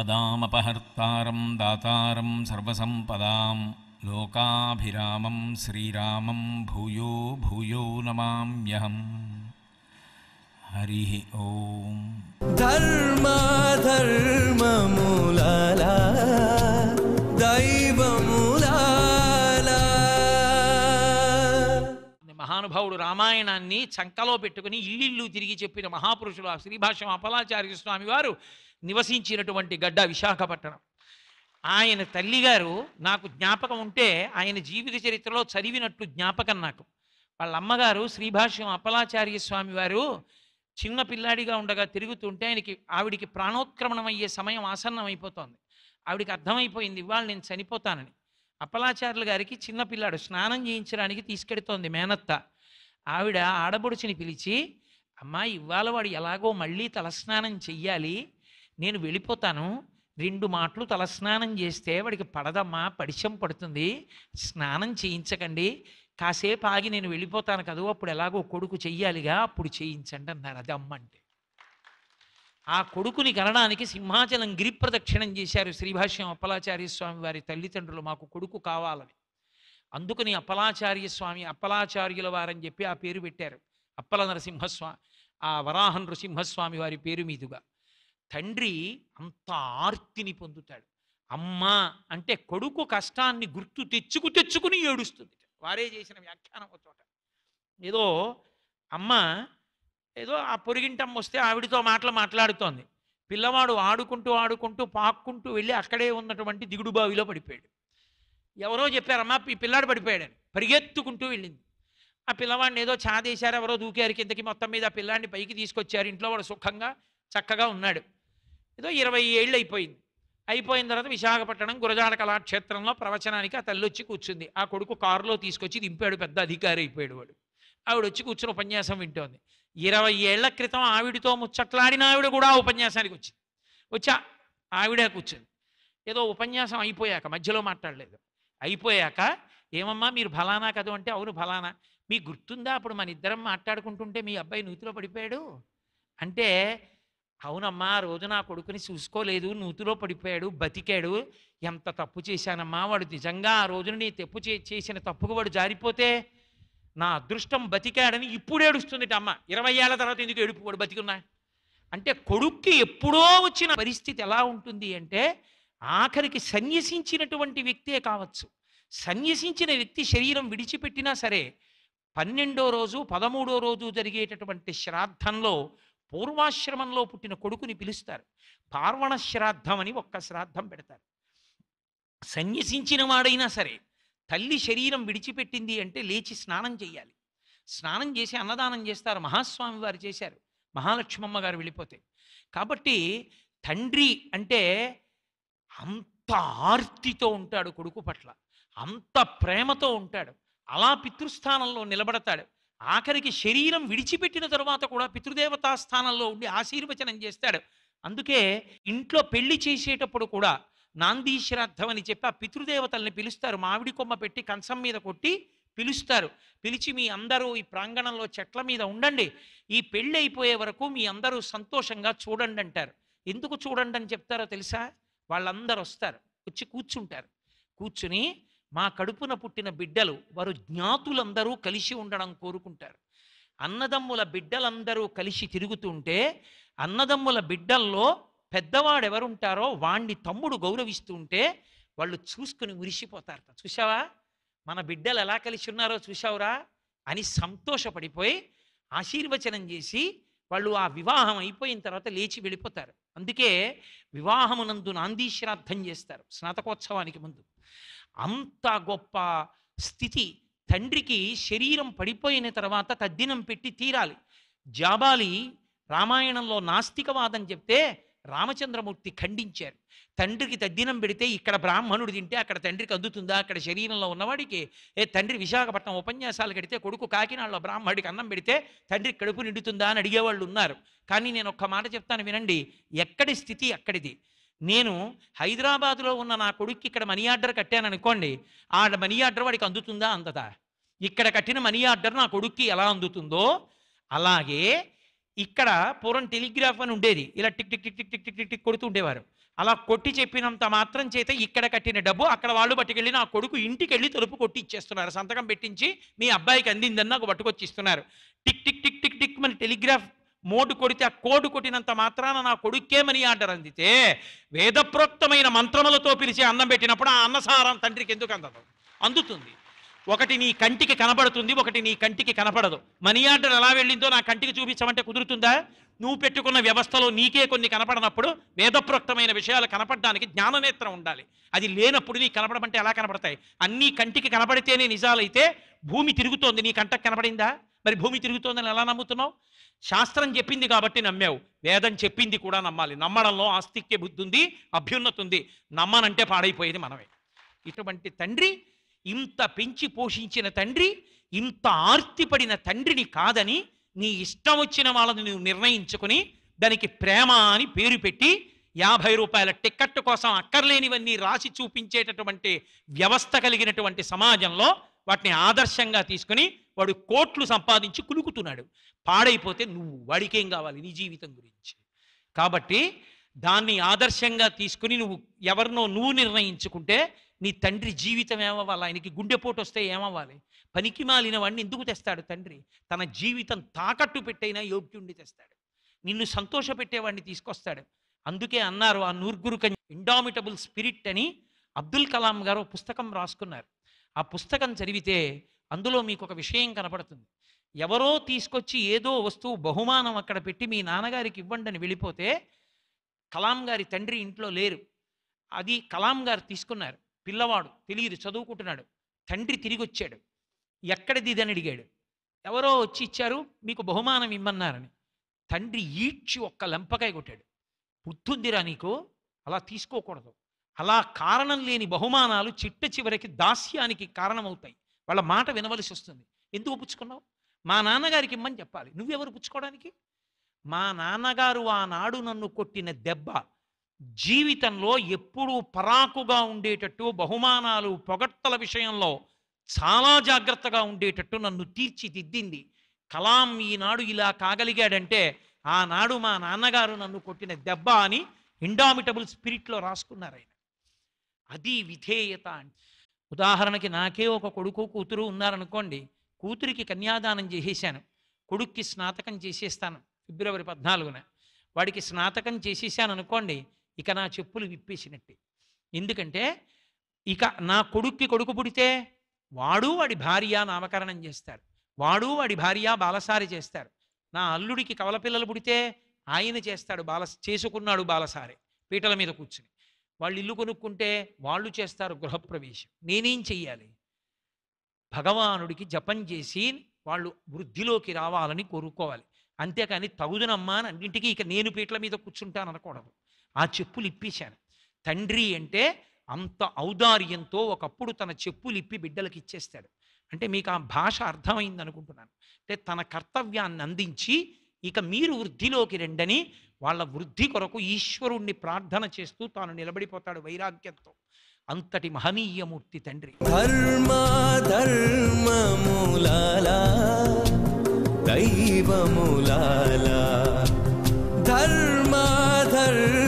पदामपहर्तारं दातारं सर्वसम्पदां लोकाभिरामं श्रीरामं भूयो भूयो नमाम्यहम् हरिः ॐ धर्म धर्ममूला మహానుభావుడు రామాయణాన్ని చంకలో పెట్టుకుని ఇల్లిల్లు తిరిగి చెప్పిన మహాపురుషులు ఆ శ్రీభాష్యం అపలాచార్య స్వామి వారు నివసించినటువంటి గడ్డ విశాఖపట్నం ఆయన తల్లిగారు నాకు జ్ఞాపకం ఉంటే ఆయన జీవిత చరిత్రలో చదివినట్లు జ్ఞాపకం నాకు వాళ్ళ అమ్మగారు శ్రీభాష్యం అపలాచార్య స్వామి వారు చిన్న పిల్లాడిగా ఉండగా తిరుగుతుంటే ఆయనకి ఆవిడికి ప్రాణోత్క్రమణం అయ్యే సమయం ఆసన్నం అయిపోతుంది ఆవిడికి అర్థమైపోయింది ఇవాళ నేను చనిపోతానని అప్పలాచార్యుల గారికి చిన్నపిల్లాడు స్నానం చేయించడానికి తీసుకెడుతోంది మేనత్త ఆవిడ ఆడబుడుచుని పిలిచి అమ్మా ఇవాళ వాడు ఎలాగో మళ్ళీ తలస్నానం చెయ్యాలి నేను వెళ్ళిపోతాను రెండు మాటలు తలస్నానం చేస్తే వాడికి పడదమ్మా పడిశం పడుతుంది స్నానం చేయించకండి కాసేపు ఆగి నేను వెళ్ళిపోతాను కదూ అప్పుడు ఎలాగో కొడుకు చెయ్యాలిగా అప్పుడు చేయించండి అన్నారు అది అమ్మ అంటే ఆ కొడుకుని కనడానికి సింహాచలం గిరి ప్రదక్షిణం చేశారు శ్రీభాష్యం అప్పలాచార్య స్వామి వారి తల్లిదండ్రులు మాకు కొడుకు కావాలని అందుకని అప్పలాచార్య స్వామి అప్పలాచార్యుల వారని చెప్పి ఆ పేరు పెట్టారు అప్పల నరసింహస్వామి ఆ వరాహ నృసింహస్వామి వారి పేరు మీదుగా తండ్రి అంత ఆర్తిని పొందుతాడు అమ్మ అంటే కొడుకు కష్టాన్ని గుర్తు తెచ్చుకు తెచ్చుకుని ఏడుస్తుంది వారే చేసిన వ్యాఖ్యానం ఒక చోట ఏదో అమ్మ ఏదో ఆ పొరిగింటమ్మ వస్తే ఆవిడితో మాటలు మాట్లాడుతోంది పిల్లవాడు ఆడుకుంటూ ఆడుకుంటూ పాక్కుంటూ వెళ్ళి అక్కడే ఉన్నటువంటి దిగుడు బావిలో పడిపోయాడు ఎవరో చెప్పారమ్మా ఈ పిల్లాడు పడిపోయాడని పరిగెత్తుకుంటూ వెళ్ళింది ఆ పిల్లవాడిని ఏదో చాదేశారు ఎవరో దూకారు కిందకి మొత్తం మీద ఆ పిల్లాడిని పైకి తీసుకొచ్చారు ఇంట్లో వాడు సుఖంగా చక్కగా ఉన్నాడు ఏదో ఇరవై ఏళ్ళు అయిపోయింది అయిపోయిన తర్వాత విశాఖపట్నం గురజాడ కళాక్షేత్రంలో ప్రవచనానికి ఆ తల్లి వచ్చి కూర్చుంది ఆ కొడుకు కారులో తీసుకొచ్చి దింపాడు పెద్ద అధికారి అయిపోయాడు వాడు ఆవిడ వచ్చి కూర్చుని ఉపన్యాసం వింటోంది ఇరవై ఏళ్ల క్రితం ఆవిడతో ముచ్చట్లాడిన ఆవిడ కూడా ఆ ఉపన్యాసానికి వచ్చింది వచ్చా ఆవిడే కూర్చుంది ఏదో ఉపన్యాసం అయిపోయాక మధ్యలో మాట్లాడలేదు అయిపోయాక ఏమమ్మా మీరు ఫలానా కదా అంటే అవును ఫలానా మీకు గుర్తుందా అప్పుడు మన ఇద్దరం మాట్లాడుకుంటుంటే మీ అబ్బాయి నూతిలో పడిపోయాడు అంటే అవునమ్మా రోజు నా కొడుకుని చూసుకోలేదు నూతిలో పడిపోయాడు బతికాడు ఎంత తప్పు చేశానమ్మా వాడు నిజంగా ఆ రోజున నీ తప్పు చేసిన తప్పుకు వాడు జారిపోతే నా అదృష్టం బతికాడని ఇప్పుడు ఏడుస్తుంది అమ్మ ఇరవై ఏళ్ళ తర్వాత ఎందుకు ఏడుపు వాడు బతికున్నా అంటే కొడుక్కి ఎప్పుడో వచ్చిన పరిస్థితి ఎలా ఉంటుంది అంటే ఆఖరికి సన్యసించినటువంటి వ్యక్తే కావచ్చు సన్యసించిన వ్యక్తి శరీరం విడిచిపెట్టినా సరే పన్నెండో రోజు పదమూడో రోజు జరిగేటటువంటి శ్రాద్ధంలో పూర్వాశ్రమంలో పుట్టిన కొడుకుని పిలుస్తారు పార్వణ శ్రాద్ధం అని ఒక్క శ్రాద్ధం పెడతారు సన్యసించిన వాడైనా సరే తల్లి శరీరం విడిచిపెట్టింది అంటే లేచి స్నానం చేయాలి స్నానం చేసి అన్నదానం చేస్తారు మహాస్వామి వారు చేశారు మహాలక్ష్మమ్మ గారు వెళ్ళిపోతే కాబట్టి తండ్రి అంటే అంత ఆర్తితో ఉంటాడు కొడుకు పట్ల అంత ప్రేమతో ఉంటాడు అలా పితృస్థానంలో నిలబడతాడు ఆఖరికి శరీరం విడిచిపెట్టిన తర్వాత కూడా పితృదేవతా స్థానంలో ఉండి ఆశీర్వచనం చేస్తాడు అందుకే ఇంట్లో పెళ్లి చేసేటప్పుడు కూడా నాంది శ్రాద్ధం అని చెప్పి ఆ పితృదేవతల్ని పిలుస్తారు మామిడి కొమ్మ పెట్టి కంచం మీద కొట్టి పిలుస్తారు పిలిచి మీ అందరూ ఈ ప్రాంగణంలో చెట్ల మీద ఉండండి ఈ పెళ్ళి అయిపోయే వరకు మీ అందరూ సంతోషంగా చూడండి అంటారు ఎందుకు చూడండి అని చెప్తారో తెలుసా వాళ్ళందరూ వస్తారు వచ్చి కూర్చుంటారు కూర్చుని మా కడుపున పుట్టిన బిడ్డలు వారు జ్ఞాతులందరూ కలిసి ఉండడం కోరుకుంటారు అన్నదమ్ముల బిడ్డలందరూ కలిసి తిరుగుతుంటే అన్నదమ్ముల బిడ్డల్లో పెద్దవాడు ఎవరుంటారో వాణ్ణి తమ్ముడు గౌరవిస్తుంటే వాళ్ళు చూసుకుని మురిసిపోతారు చూసావా మన బిడ్డలు ఎలా కలిసి ఉన్నారో చూసావురా అని సంతోషపడిపోయి ఆశీర్వచనం చేసి వాళ్ళు ఆ వివాహం అయిపోయిన తర్వాత లేచి వెళ్ళిపోతారు అందుకే వివాహమునందు నాంది శ్రాద్ధం చేస్తారు స్నాతకోత్సవానికి ముందు అంత గొప్ప స్థితి తండ్రికి శరీరం పడిపోయిన తర్వాత తద్దినం పెట్టి తీరాలి జాబాలి రామాయణంలో నాస్తికవాదం చెప్తే రామచంద్రమూర్తి ఖండించారు తండ్రికి తద్దినం పెడితే ఇక్కడ బ్రాహ్మణుడు తింటే అక్కడ తండ్రికి అందుతుందా అక్కడ శరీరంలో ఉన్నవాడికి ఏ తండ్రి విశాఖపట్నం ఉపన్యాసాలు కడితే కొడుకు కాకినాడలో బ్రాహ్మడికి అన్నం పెడితే తండ్రికి కడుపు నిండుతుందా అని అడిగేవాళ్ళు ఉన్నారు కానీ నేను ఒక్క మాట చెప్తాను వినండి ఎక్కడి స్థితి అక్కడిది నేను హైదరాబాదులో ఉన్న నా కొడుక్కి ఇక్కడ మనీ ఆర్డర్ కట్టాను అనుకోండి ఆ మనీ ఆర్డర్ వాడికి అందుతుందా అందదా ఇక్కడ కట్టిన మనీ ఆర్డర్ నా కొడుక్కి ఎలా అందుతుందో అలాగే ఇక్కడ పూర్వం టెలిగ్రాఫ్ అని ఉండేది ఇలా tick tick tick tick tick tick tick tick కొడుతూ ఉండేవారు అలా కొట్టి చెప్పినంత మాత్రం చేత ఇక్కడ కట్టిన డబ్బు అక్కడ వాళ్ళు పట్టుకెళ్ళి నా కొడుకు ఇంటికి వెళ్ళి తలుపు కొట్టి ఇచ్చేస్తున్నారు సంతకం పెట్టించి మీ అబ్బాయికి అందిందని నాకు పట్టుకొచ్చి ఇస్తున్నారు tick tick tick tick tick మన టెలిగ్రాఫ్ మోటు కొడితే ఆ కోడు కొట్టినంత మాత్రాన నా కొడుక్కే మనీ ఆర్డర్ అందితే వేదప్రోక్తమైన మంత్రములతో పిలిచి అన్నం పెట్టినప్పుడు ఆ అన్నసారం తండ్రికి ఎందుకు అందదు అందుతుంది ఒకటి నీ కంటికి కనబడుతుంది ఒకటి నీ కంటికి కనపడదు మనీ ఆర్డర్ ఎలా వెళ్ళిందో నా కంటికి చూపించమంటే కుదురుతుందా నువ్వు పెట్టుకున్న వ్యవస్థలో నీకే కొన్ని కనపడనప్పుడు వేదప్రోక్తమైన విషయాలు కనపడడానికి జ్ఞాననేత్రం ఉండాలి అది లేనప్పుడు నీకు కనపడమంటే ఎలా కనపడతాయి అన్నీ కంటికి కనపడితేనే నిజాలైతే భూమి తిరుగుతోంది నీ కంటకు కనపడిందా మరి భూమి తిరుగుతోందని ఎలా నమ్ముతున్నావు శాస్త్రం చెప్పింది కాబట్టి నమ్మావు వేదం చెప్పింది కూడా నమ్మాలి నమ్మడంలో ఆస్తిక్య బుద్ధి ఉంది అభ్యున్నతి ఉంది నమ్మనంటే పాడైపోయేది మనమే ఇటువంటి తండ్రి ఇంత పెంచి పోషించిన తండ్రి ఇంత ఆర్తిపడిన తండ్రిని కాదని నీ ఇష్టం వచ్చిన వాళ్ళని నువ్వు నిర్ణయించుకుని దానికి ప్రేమ అని పేరు పెట్టి యాభై రూపాయల టికెట్ కోసం అక్కర్లేనివన్నీ రాసి చూపించేటటువంటి వ్యవస్థ కలిగినటువంటి సమాజంలో వాటిని ఆదర్శంగా తీసుకుని వాడు కోట్లు సంపాదించి కులుకుతున్నాడు పాడైపోతే నువ్వు వాడికేం కావాలి నీ జీవితం గురించి కాబట్టి దాన్ని ఆదర్శంగా తీసుకుని నువ్వు ఎవరినో నువ్వు నిర్ణయించుకుంటే నీ తండ్రి జీవితం ఏమవ్వాలి ఆయనకి గుండెపోటు వస్తే ఏమవ్వాలి పనికి మాలిన వాడిని ఎందుకు తెస్తాడు తండ్రి తన జీవితం తాకట్టు పెట్టైనా యోగ్యుణ్ణి తెస్తాడు నిన్ను సంతోషపెట్టేవాడిని తీసుకొస్తాడు అందుకే అన్నారు ఆ నూర్గురుక ఇండామిటబుల్ స్పిరిట్ అని అబ్దుల్ కలాం గారు పుస్తకం రాసుకున్నారు ఆ పుస్తకం చదివితే అందులో మీకు ఒక విషయం కనపడుతుంది ఎవరో తీసుకొచ్చి ఏదో వస్తువు బహుమానం అక్కడ పెట్టి మీ నాన్నగారికి ఇవ్వండి అని వెళ్ళిపోతే కలాం గారి తండ్రి ఇంట్లో లేరు అది కలాం గారు తీసుకున్నారు పిల్లవాడు తెలియదు చదువుకుంటున్నాడు తండ్రి తిరిగి వచ్చాడు ఎక్కడిది అడిగాడు ఎవరో వచ్చి ఇచ్చారు మీకు బహుమానం ఇమ్మన్నారని తండ్రి ఈడ్చి ఒక్క లంపకాయ కొట్టాడు బుద్ధుందిరా నీకు అలా తీసుకోకూడదు అలా కారణం లేని బహుమానాలు చిట్ట చివరికి దాస్యానికి కారణమవుతాయి వాళ్ళ మాట వినవలసి వస్తుంది ఎందుకు పుచ్చుకున్నావు మా నాన్నగారికి ఇమ్మని చెప్పాలి నువ్వెవరు పుచ్చుకోవడానికి మా నాన్నగారు ఆనాడు నన్ను కొట్టిన దెబ్బ జీవితంలో ఎప్పుడూ పరాకుగా ఉండేటట్టు బహుమానాలు పొగట్టల విషయంలో చాలా జాగ్రత్తగా ఉండేటట్టు నన్ను తీర్చిదిద్దింది కలాం ఈనాడు ఇలా కాగలిగాడంటే ఆనాడు మా నాన్నగారు నన్ను కొట్టిన దెబ్బ అని ఇండామిటబుల్ స్పిరిట్లో రాసుకున్నారు ఆయన అది విధేయత ఉదాహరణకి నాకే ఒక కొడుకు కూతురు ఉన్నారనుకోండి కూతురికి కన్యాదానం చేసేసాను కొడుక్కి స్నాతకం చేసేస్తాను ఫిబ్రవరి పద్నాలుగున వాడికి స్నాతకం చేసేసాను అనుకోండి ఇక నా చెప్పులు విప్పేసినట్టే ఎందుకంటే ఇక నా కొడుక్కి కొడుకు పుడితే వాడు వాడి భార్య నామకరణం చేస్తారు వాడు వాడి భార్య బాలసారి చేస్తారు నా అల్లుడికి కవల పిల్లలు పుడితే ఆయన చేస్తాడు బాల చేసుకున్నాడు బాలసారి పీటల మీద కూర్చుని వాళ్ళు ఇల్లు కొనుక్కుంటే వాళ్ళు చేస్తారు గృహప్రవేశం నేనేం చెయ్యాలి భగవానుడికి జపం చేసి వాళ్ళు వృద్ధిలోకి రావాలని కోరుకోవాలి అంతేకాని తగుదునమ్మా అని అన్నింటికీ ఇక నేను పీటల మీద కూర్చుంటాను అనకూడదు ఆ చెప్పులు ఇప్పేశాను తండ్రి అంటే అంత ఔదార్యంతో ఒకప్పుడు తన చెప్పులు ఇప్పి బిడ్డలకు ఇచ్చేస్తాడు అంటే మీకు ఆ భాష అర్థమైంది అనుకుంటున్నాను అంటే తన కర్తవ్యాన్ని అందించి ఇక మీరు వృద్ధిలోకి రెండని వాళ్ళ వృద్ధి కొరకు ఈశ్వరుణ్ణి ప్రార్థన చేస్తూ తాను నిలబడిపోతాడు వైరాగ్యంతో అంతటి మహనీయమూర్తి తండ్రి ధర్మ ధర్మములాలా దైవములాలా ధర్మ ధర్మ